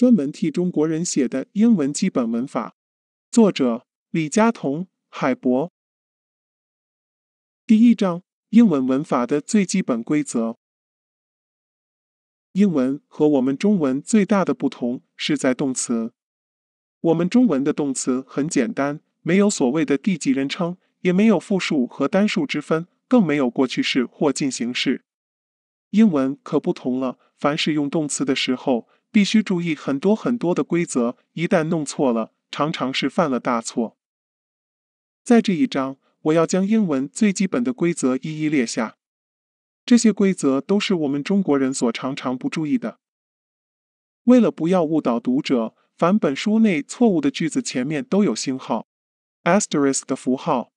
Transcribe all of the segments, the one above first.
专门替中国人写的英文基本文法，作者李佳彤、海博。第一章：英文文法的最基本规则。英文和我们中文最大的不同是在动词。我们中文的动词很简单，没有所谓的第几人称，也没有复数和单数之分，更没有过去式或进行式。英文可不同了，凡是用动词的时候。必须注意很多很多的规则，一旦弄错了，常常是犯了大错。在这一章，我要将英文最基本的规则一一列下，这些规则都是我们中国人所常常不注意的。为了不要误导读者，凡本书内错误的句子前面都有星号 （asterisk） 的符号。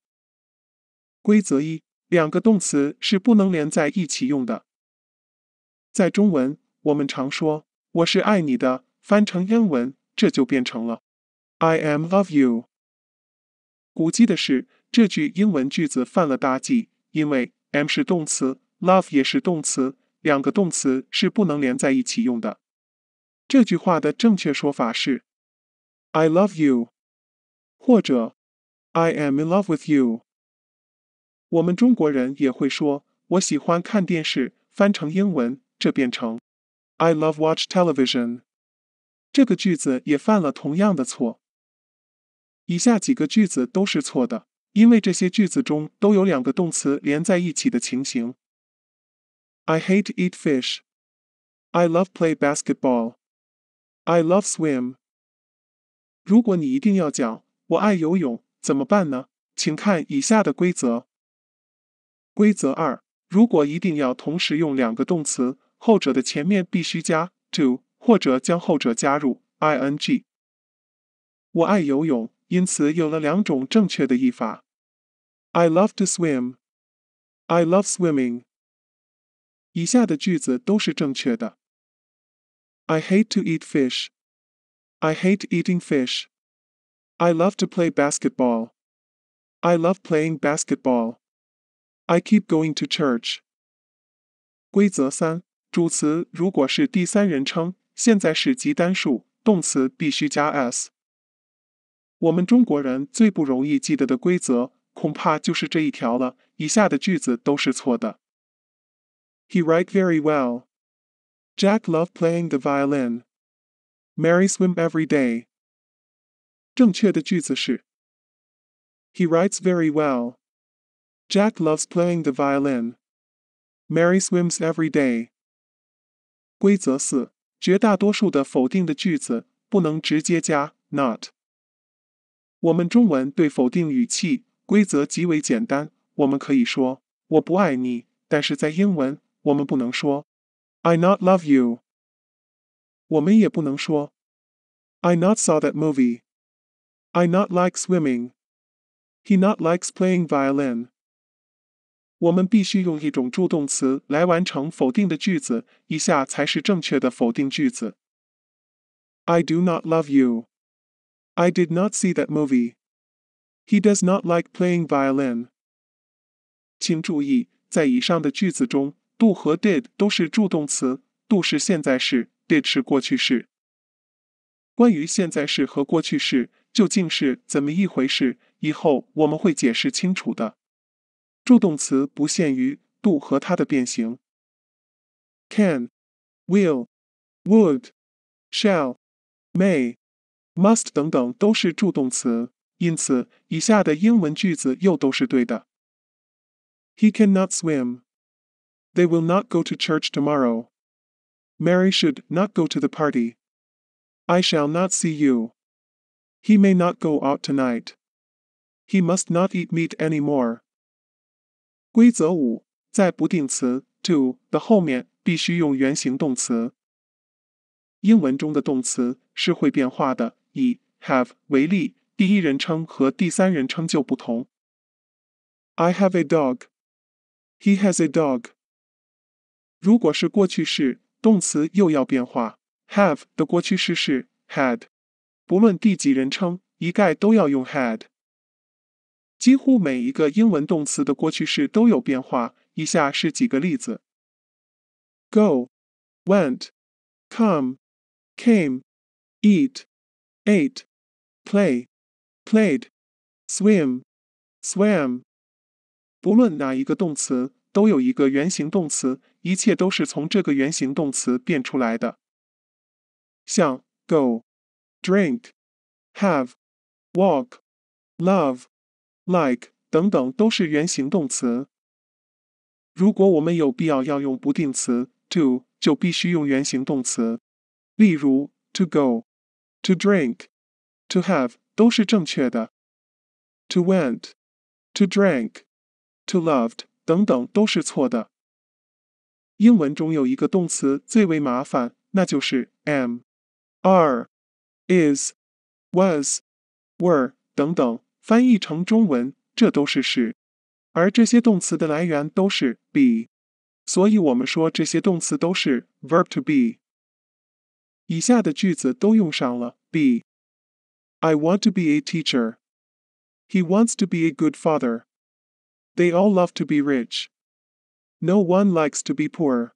规则一：两个动词是不能连在一起用的。在中文，我们常说。我是爱你的，翻成英文这就变成了 I am love you。古计的是这句英文句子犯了大忌，因为 am 是动词，love 也是动词，两个动词是不能连在一起用的。这句话的正确说法是 I love you，或者 I am in love with you。我们中国人也会说我喜欢看电视，翻成英文这变成。I love watch television。这个句子也犯了同样的错。以下几个句子都是错的，因为这些句子中都有两个动词连在一起的情形。I hate eat fish。I love play basketball。I love swim。如果你一定要讲我爱游泳怎么办呢？请看以下的规则。规则二：如果一定要同时用两个动词。后者的前面必须加 to，或者将后者加入 ing。我爱游泳，因此有了两种正确的译法。I love to swim. I love swimming. 以下的句子都是正确的。I hate to eat fish. I hate eating fish. I love to play basketball. I love playing basketball. I keep going to church. 规则三：主词如果是第三人称，现在是及单数，动词必须加 s。我们中国人最不容易记得的规则，恐怕就是这一条了。以下的句子都是错的。He write very well. Jack loved playing the violin. Mary swim every day. 正确的句子是：He writes very well. Jack loves playing the violin. Mary swims every day. 规则四：绝大多数的否定的句子不能直接加 not。我们中文对否定语气规则极为简单，我们可以说我不爱你，但是在英文我们不能说 I not love you。我们也不能说 I not saw that movie。I not like swimming。He not likes playing violin。我们必须用一种助动词来完成否定的句子，以下才是正确的否定句子。I do not love you. I did not see that movie. He does not like playing violin. 请注意，在以上的句子中，do 和 did 都是助动词，do 是现在式，did 是过去式。关于现在式和过去式究竟是怎么一回事，以后我们会解释清楚的。助动词不限于 do 和它的变形，can、will、would、shall、may、must 等等都是助动词，因此以下的英文句子又都是对的。He cannot swim. They will not go to church tomorrow. Mary should not go to the party. I shall not see you. He may not go out tonight. He must not eat meat any more. 规则五，在不定词 to 的后面必须用原形动词。英文中的动词是会变化的，以 have 为例，第一人称和第三人称就不同。I have a dog。He has a dog。如果是过去式，动词又要变化。have 的过去式是 had，不论第几人称，一概都要用 had。几乎每一个英文动词的过去式都有变化。以下是几个例子：go、went、come、came、eat、ate、play、played、swim、swam。不论哪一个动词，都有一个原形动词，一切都是从这个原形动词变出来的。像 go、drink、have、walk、love。Like 等等都是原形动词。如果我们有必要要用不定词 t o 就必须用原形动词，例如 to go、to drink、to have 都是正确的。to went、to drank、to loved 等等都是错的。英文中有一个动词最为麻烦，那就是 am、are、is、was、were 等等。翻译成中文，这都是事，而这些动词的来源都是 be，所以，我们说这些动词都是 verb to be。以下的句子都用上了 be。I want to be a teacher. He wants to be a good father. They all love to be rich. No one likes to be poor.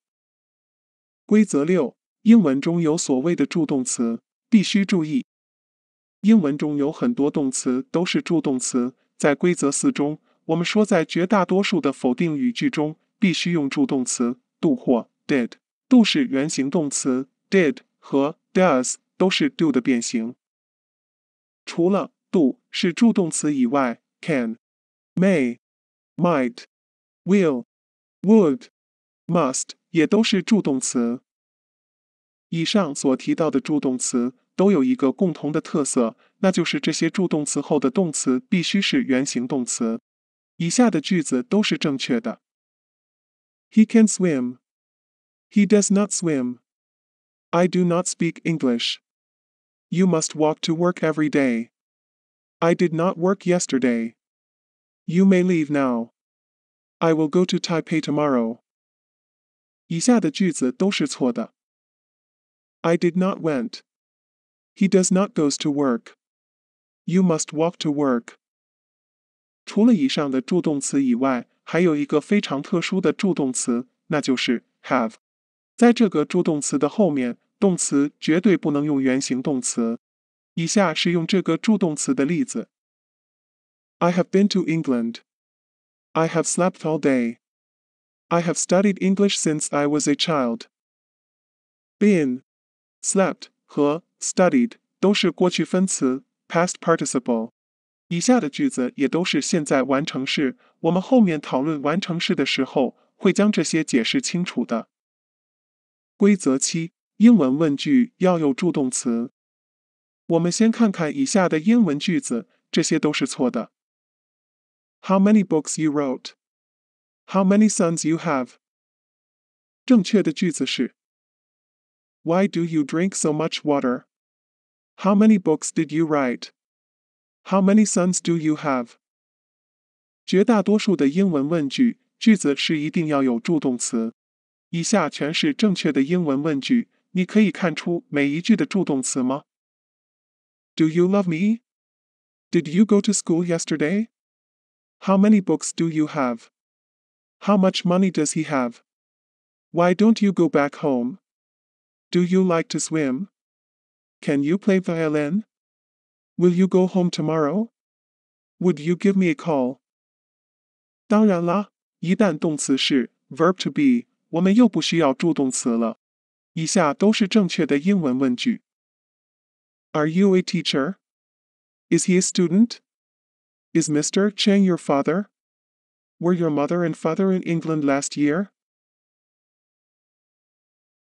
规则六，英文中有所谓的助动词，必须注意。英文中有很多动词都是助动词，在规则四中，我们说在绝大多数的否定语句中必须用助动词 do 或 did。do 是原形动词，did 和 does 都是 do 的变形。除了 do 是助动词以外，can、may、might、will、would、must 也都是助动词。以上所提到的助动词。都有一个共同的特色，那就是这些助动词后的动词必须是原形动词。以下的句子都是正确的：He can swim. He does not swim. I do not speak English. You must walk to work every day. I did not work yesterday. You may leave now. I will go to Taipei tomorrow. 以下的句子都是错的。I did not went. He does not goes to work. You must walk to work. 除了以上的助动词以外，还有一个非常特殊的助动词，那就是 have。在这个助动词的后面，动词绝对不能用原形动词。以下是用这个助动词的例子：I have been to England. I have slept all day. I have studied English since I was a child. Been, slept 和 Studied 都是过去分词，past participle。以下的句子也都是现在完成式。我们后面讨论完成式的时候，会将这些解释清楚的。规则七，英文问句要有助动词。我们先看看以下的英文句子，这些都是错的。How many books you wrote? How many sons you have? 正确的句子是，Why do you drink so much water? How many books did you write? How many sons do you have? 绝大多数的英文问句句子是一定要有助动词。以下全是正确的英文问句，你可以看出每一句的助动词吗？Do you love me? Did you go to school yesterday? How many books do you have? How much money does he have? Why don't you go back home? Do you like to swim? Can you play violin? Will you go home tomorrow? Would you give me a call? 当然啦，一旦动词是 verb to be，我们又不需要助动词了。以下都是正确的英文问句：Are you a teacher? Is he a student? Is Mr. Chang your father? Were your mother and father in England last year?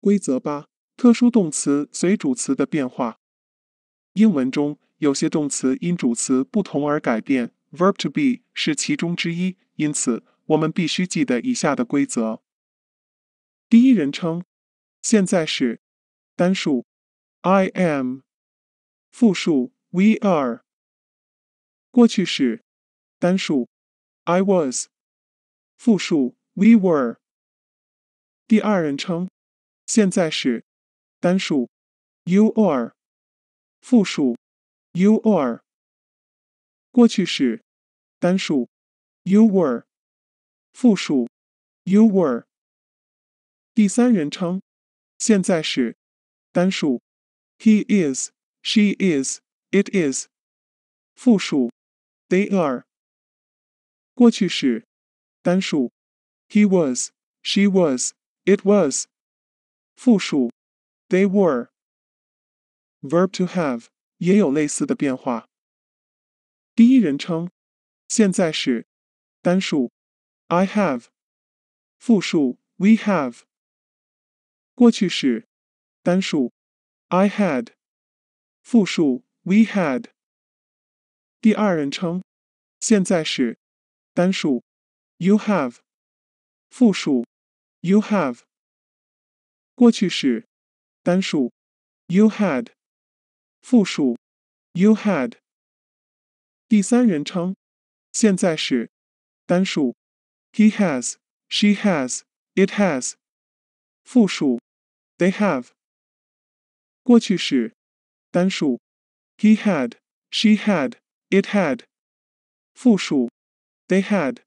规则八特殊动词随主词的变化，英文中有些动词因主词不同而改变，verb to be 是其中之一。因此，我们必须记得以下的规则：第一人称，现在时，单数，I am；复数，we are。过去式，单数，I was；复数，we were。第二人称，现在时。单数 you are，复数 you are，过去式单数 you were，复数 you were，第三人称现在时单数 he is。She is, it is，复数，they are。过去式，单数，he was, she was, it was，复数 They were. Verb to have 也有类似的变化。第一人称，现在是单数 I have，复数 we have。过去式，单数 I had，复数 we had。第二人称，现在是单数 you have，复数 you have。过去式。单数，you had；复数，you had。第三人称，现在时，单数，he has、she has、it has；复数，they have。过去时，单数，he had、she had、it had；复数，they had。